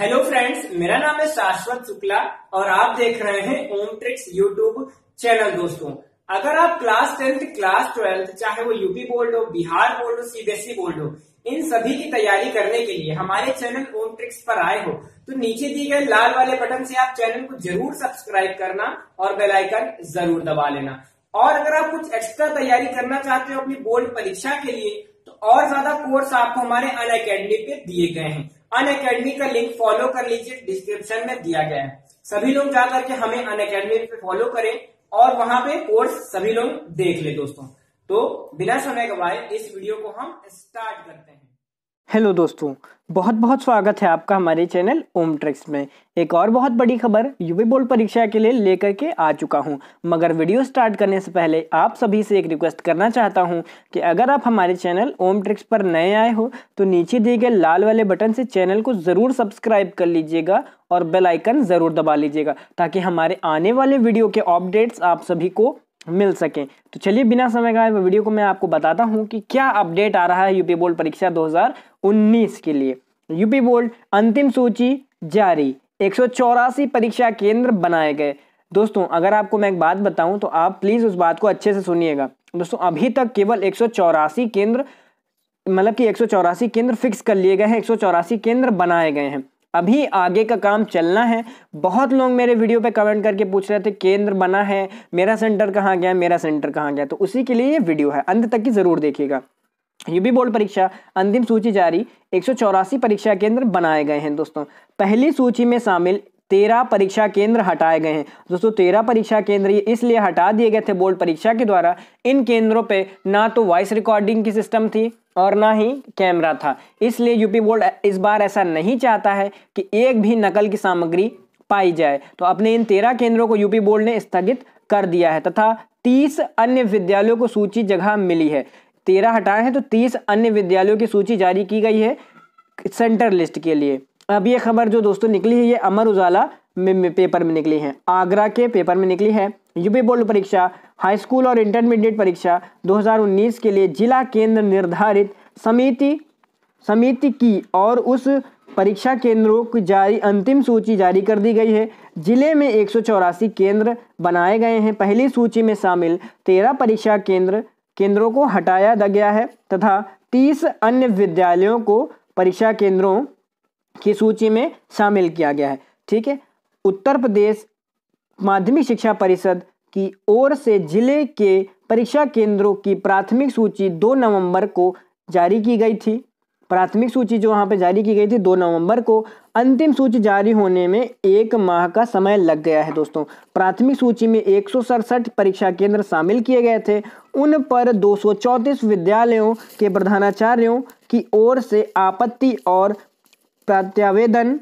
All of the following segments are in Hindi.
हेलो फ्रेंड्स मेरा नाम है शाश्वत शुक्ला और आप देख रहे हैं ओम ट्रिक्स यूट्यूब चैनल दोस्तों अगर आप क्लास टेंथ क्लास ट्वेल्थ चाहे वो यूपी बोर्ड हो बिहार बोर्ड हो सीबीएसई e बोर्ड हो इन सभी की तैयारी करने के लिए हमारे चैनल ओम ट्रिक्स पर आए हो तो नीचे दिए गए लाल वाले बटन से आप चैनल को जरूर सब्सक्राइब करना और बेलाइकन जरूर दबा लेना और अगर आप कुछ एक्स्ट्रा तैयारी करना चाहते हो अपनी बोर्ड परीक्षा के लिए तो और ज्यादा कोर्स आपको हमारे अन अकेडमी पे दिए गए हैं अन अकेडमी का लिंक फॉलो कर लीजिए डिस्क्रिप्शन में दिया गया है सभी लोग जा करके हमें अन अकेडमी पे फॉलो करें और वहां पे कोर्स सभी लोग देख ले दोस्तों तो बिना समय गवाए इस वीडियो को हम स्टार्ट करते हैं हेलो दोस्तों बहुत बहुत स्वागत है आपका हमारे चैनल ओम ट्रिक्स में एक और बहुत बड़ी खबर यूपी बोर्ड परीक्षा के लिए लेकर के आ चुका हूं मगर वीडियो स्टार्ट करने से पहले आप सभी से एक रिक्वेस्ट करना चाहता हूं कि अगर आप हमारे चैनल ओम ट्रिक्स पर नए आए हो तो नीचे दिए गए लाल वाले बटन से चैनल को ज़रूर सब्सक्राइब कर लीजिएगा और बेलाइकन ज़रूर दबा लीजिएगा ताकि हमारे आने वाले वीडियो के अपडेट्स आप सभी को मिल सकें तो चलिए बिना समय का वीडियो को मैं आपको बताता हूँ कि क्या अपडेट आ रहा है यूपी बोर्ड परीक्षा 2019 के लिए यूपी बोर्ड अंतिम सूची जारी एक परीक्षा केंद्र बनाए गए दोस्तों अगर आपको मैं एक बात बताऊं तो आप प्लीज़ उस बात को अच्छे से सुनिएगा दोस्तों अभी तक केवल एक केंद्र मतलब कि एक केंद्र फिक्स कर लिए गए हैं एक केंद्र बनाए गए हैं अभी आगे का काम चलना है बहुत लोग मेरे वीडियो पे कमेंट करके पूछ रहे थे केंद्र बना है मेरा सेंटर कहाँ गया मेरा सेंटर कहाँ गया तो उसी के लिए ये वीडियो है अंत तक की ज़रूर देखिएगा यूपी बोर्ड परीक्षा अंतिम सूची जारी एक परीक्षा केंद्र बनाए गए हैं दोस्तों पहली सूची में शामिल तेरह परीक्षा केंद्र हटाए गए हैं दोस्तों तेरह परीक्षा केंद्र ये इसलिए हटा दिए गए थे बोर्ड परीक्षा के द्वारा इन केंद्रों पे ना तो वॉइस रिकॉर्डिंग की सिस्टम थी और ना ही कैमरा था इसलिए यूपी बोर्ड इस बार ऐसा नहीं चाहता है कि एक भी नकल की सामग्री पाई जाए तो अपने इन तेरह केंद्रों को यूपी बोर्ड ने स्थगित कर दिया है तथा तीस अन्य विद्यालयों को सूची जगह मिली है तेरह हटाए हैं तो तीस अन्य विद्यालयों की सूची जारी की गई है सेंटर लिस्ट के लिए अब ये खबर जो दोस्तों निकली है ये अमर उजाला में पेपर में निकली है आगरा के पेपर में निकली है यूपी बोर्ड परीक्षा हाई स्कूल और इंटरमीडिएट परीक्षा 2019 के लिए जिला केंद्र निर्धारित समिति समिति की और उस परीक्षा केंद्रों की जारी अंतिम सूची जारी कर दी गई है जिले में एक केंद्र बनाए गए हैं पहली सूची में शामिल तेरह परीक्षा केंद्र केंद्रों को हटाया गया है तथा तीस अन्य विद्यालयों को परीक्षा केंद्रों की सूची में शामिल किया गया है ठीक है उत्तर प्रदेश माध्यमिक शिक्षा परिषद की ओर से जिले के परीक्षा केंद्रों की प्राथमिक सूची 2 नवंबर को जारी की गई थी प्राथमिक सूची जो वहाँ पे जारी की गई थी 2 नवंबर को अंतिम सूची जारी होने में एक माह का समय लग गया है दोस्तों प्राथमिक सूची में एक परीक्षा केंद्र शामिल किए गए थे उन पर दो विद्यालयों के प्रधानाचार्यों की ओर से आपत्ति और प्रत्यावेदन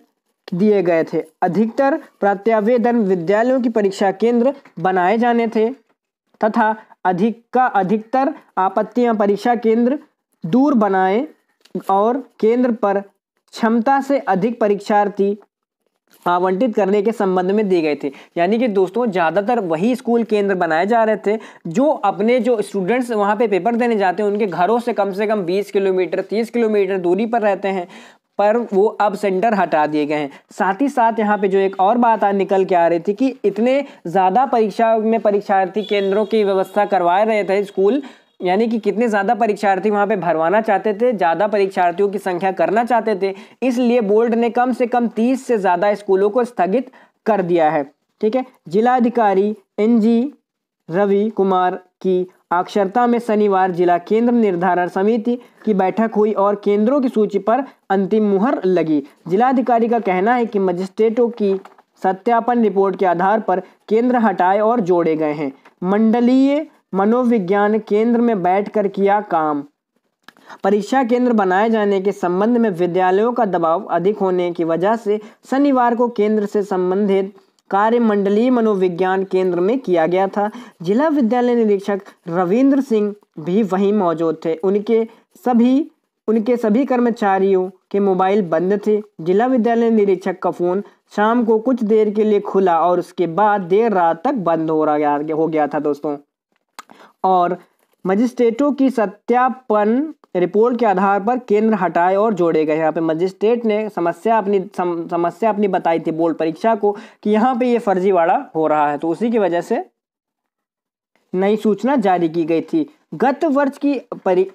दिए गए थे अधिकतर प्रत्यावेदन विद्यालयों की परीक्षा केंद्र बनाए जाने थे तथा अधिक का अधिकतर आपत्तियां परीक्षा केंद्र दूर बनाए और केंद्र पर क्षमता से अधिक परीक्षार्थी आवंटित करने के संबंध में दिए गए थे यानी कि दोस्तों ज़्यादातर वही स्कूल केंद्र बनाए जा रहे थे जो अपने जो स्टूडेंट्स वहाँ पे पेपर देने जाते हैं उनके घरों से कम से कम 20 किलोमीटर 30 किलोमीटर दूरी पर रहते हैं पर वो अब सेंटर हटा दिए गए हैं साथ ही साथ यहाँ पे जो एक और बात आ निकल के आ रही थी कि इतने ज़्यादा परीक्षा में परीक्षार्थी केंद्रों की व्यवस्था करवा रहे थे स्कूल यानी कि कितने ज़्यादा परीक्षार्थी वहाँ पे भरवाना चाहते थे ज़्यादा परीक्षार्थियों की संख्या करना चाहते थे इसलिए बोर्ड ने कम से कम तीस से ज़्यादा स्कूलों को स्थगित कर दिया है ठीक है जिलाधिकारी एन जी रवि कुमार की अक्षरता में शनिवार जिला केंद्र निर्धारण समिति की बैठक हुई और केंद्रों की सूची पर अंतिम मुहर लगी जिलाधिकारी का कहना है कि मजिस्ट्रेटों की सत्यापन रिपोर्ट के आधार पर केंद्र हटाए और जोड़े गए हैं मंडलीय मनोविज्ञान केंद्र में बैठकर किया काम परीक्षा केंद्र बनाए जाने के संबंध में विद्यालयों का दबाव अधिक होने की वजह से शनिवार को केंद्र से संबंधित कार्य मंडलीय मनोविज्ञान केंद्र में किया गया था जिला विद्यालय निरीक्षक रविंद्र सिंह भी वहीं मौजूद थे उनके सभी उनके सभी कर्मचारियों के मोबाइल बंद थे जिला विद्यालय निरीक्षक का फोन शाम को कुछ देर के लिए खुला और उसके बाद देर रात तक बंद हो रहा हो गया था दोस्तों और मजिस्ट्रेटों की सत्यापन रिपोर्ट के आधार पर केंद्र हटाए और जोड़े गए यहाँ पे मजिस्ट्रेट ने समस्या अपनी सम, समस्या अपनी बताई थी बोर्ड परीक्षा को कि यहाँ पे ये फर्जीवाड़ा हो रहा है तो उसी की वजह से नई सूचना जारी की गई थी गत वर्ष की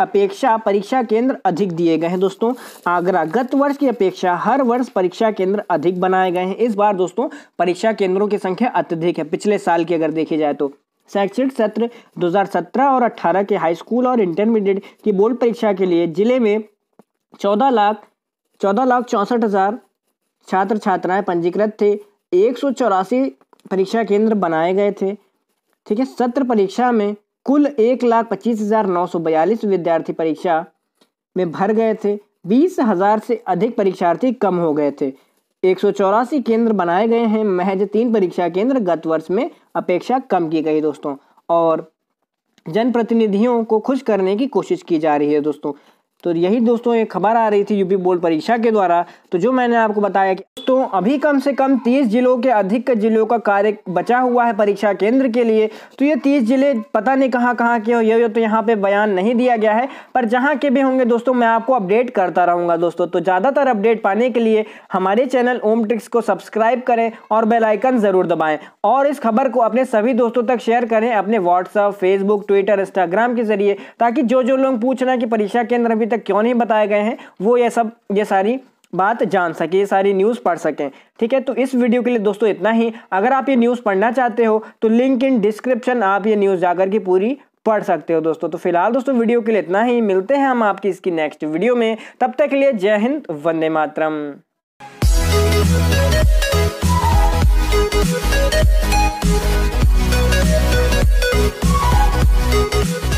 अपेक्षा परीक्षा केंद्र अधिक दिए गए हैं दोस्तों आगरा गत वर्ष की अपेक्षा हर वर्ष परीक्षा केंद्र अधिक बनाए गए हैं इस बार दोस्तों परीक्षा केंद्रों की संख्या अत्यधिक है पिछले साल की अगर देखी जाए तो शैक्षणिक सत्र 2017 और 18 के हाई स्कूल और इंटरमीडिएट की बोर्ड परीक्षा के लिए जिले में चौदह लाख चौदह लाख चौंसठ हज़ार छात्र छात्राएं पंजीकृत थे एक सौ चौरासी परीक्षा केंद्र बनाए गए थे ठीक है सत्र परीक्षा में कुल एक लाख पच्चीस हज़ार नौ सौ बयालीस विद्यार्थी परीक्षा में भर गए थे बीस हज़ार से अधिक परीक्षार्थी कम हो गए थे एक केंद्र बनाए गए हैं महज तीन परीक्षा केंद्र गत वर्ष में अपेक्षा कम की गई दोस्तों और जनप्रतिनिधियों को खुश करने की कोशिश की जा रही है दोस्तों तो यही दोस्तों एक खबर आ रही थी यूपी बोर्ड परीक्षा के द्वारा तो जो मैंने आपको बताया कि दोस्तों अभी कम से कम 30 जिलों के अधिक जिलों का कार्य बचा हुआ है परीक्षा केंद्र के लिए तो ये 30 जिले पता नहीं कहाँ कहाँ के हो ये तो यहाँ पे बयान नहीं दिया गया है पर जहाँ के भी होंगे दोस्तों मैं आपको अपडेट करता रहूँगा दोस्तों तो ज़्यादातर अपडेट पाने के लिए हमारे चैनल ओम ट्रिक्स को सब्सक्राइब करें और बेलाइकन ज़रूर दबाएँ और इस खबर को अपने सभी दोस्तों तक शेयर करें अपने व्हाट्सअप फेसबुक ट्विटर इंस्टाग्राम के जरिए ताकि जो जो लोग पूछ रहे हैं कि परीक्षा केंद्र अभी तक क्यों नहीं बताए गए हैं वो ये सब ये सारी बात जान सकें सारी न्यूज़ पढ़ सकें ठीक है तो इस वीडियो के लिए दोस्तों इतना ही अगर आप ये न्यूज़ पढ़ना चाहते हो तो लिंक इन डिस्क्रिप्शन आप ये न्यूज़ जाकर के पूरी पढ़ सकते हो दोस्तों तो फिलहाल दोस्तों वीडियो के लिए इतना ही मिलते हैं हम आपकी इसकी नेक्स्ट वीडियो में तब तक के लिए जय हिंद वंदे मातरम We'll be right back.